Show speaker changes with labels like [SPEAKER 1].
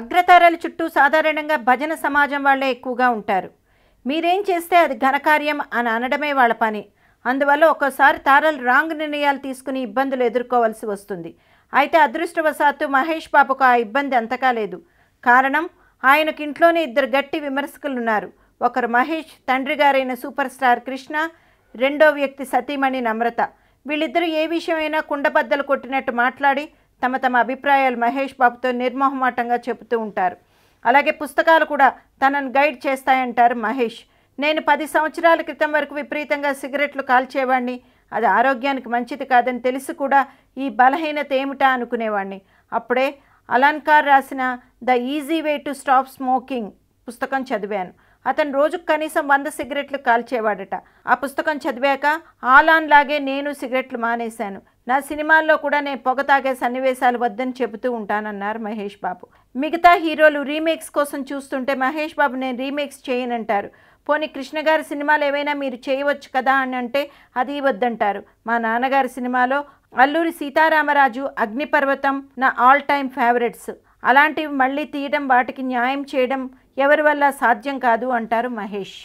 [SPEAKER 1] అగ్రతారల చుట్టూ సాధారణంగా భజన సమాజం వాళ్ళే ఎక్కువగా ఉంటారు మీరేం చేస్తే అది ఘనకార్యం అని అనడమే వాళ్ళ పని అందువల్ల ఒక్కోసారి తారలు రాంగ్ నిర్ణయాలు తీసుకుని ఇబ్బందులు ఎదుర్కోవాల్సి వస్తుంది అయితే అదృష్టవశాత్తు మహేష్ బాబుకు ఆ ఇబ్బంది అంతగా లేదు కారణం ఆయనకి ఇంట్లోనే ఇద్దరు గట్టి విమర్శకులు ఉన్నారు ఒకరు మహేష్ తండ్రి గారైన సూపర్ స్టార్ కృష్ణ రెండో వ్యక్తి సతీమణి నమ్రత వీళ్ళిద్దరూ ఏ విషయమైనా కుండబద్దలు కొట్టినట్టు మాట్లాడి తమ తమ అభిప్రాయాలు మహేష్ బాబుతో నిర్మోహమాటంగా చెబుతూ ఉంటారు అలాగే పుస్తకాలు కూడా తనను గైడ్ చేస్తాయంటారు మహేష్ నేను పది సంవత్సరాల క్రితం వరకు విపరీతంగా సిగరెట్లు కాల్చేవాడిని అది ఆరోగ్యానికి మంచిది కాదని తెలిసి కూడా ఈ బలహీనత ఏమిటా అనుకునేవాడిని అప్పుడే అలన్కార్ రాసిన the easy way to stop smoking పుస్తకం చదివాను అతను రోజుకు కనీసం వంద సిగరెట్లు కాల్చేవాడట ఆ పుస్తకం చదివాక ఆలాన్ లాగే నేను సిగరెట్లు మానేశాను నా సినిమాల్లో కూడా నేను పొగ తాగే సన్నివేశాలు వద్దని చెబుతూ ఉంటానన్నారు మహేష్ బాబు మిగతా హీరోలు రీమేక్స్ కోసం చూస్తుంటే మహేష్ బాబు నేను రీమేక్స్ చేయనంటారు పోనీ కృష్ణ గారి సినిమాలు ఏవైనా మీరు చేయవచ్చు కదా అని అంటే అది వద్దంటారు మా నాన్నగారి సినిమాలో అల్లూరి సీతారామరాజు అగ్నిపర్వతం నా ఆల్ టైమ్ ఫేవరెట్స్ అలాంటివి మళ్ళీ తీయడం వాటికి న్యాయం చేయడం ఎవరి వల్ల సాధ్యం కాదు అంటారు మహేష్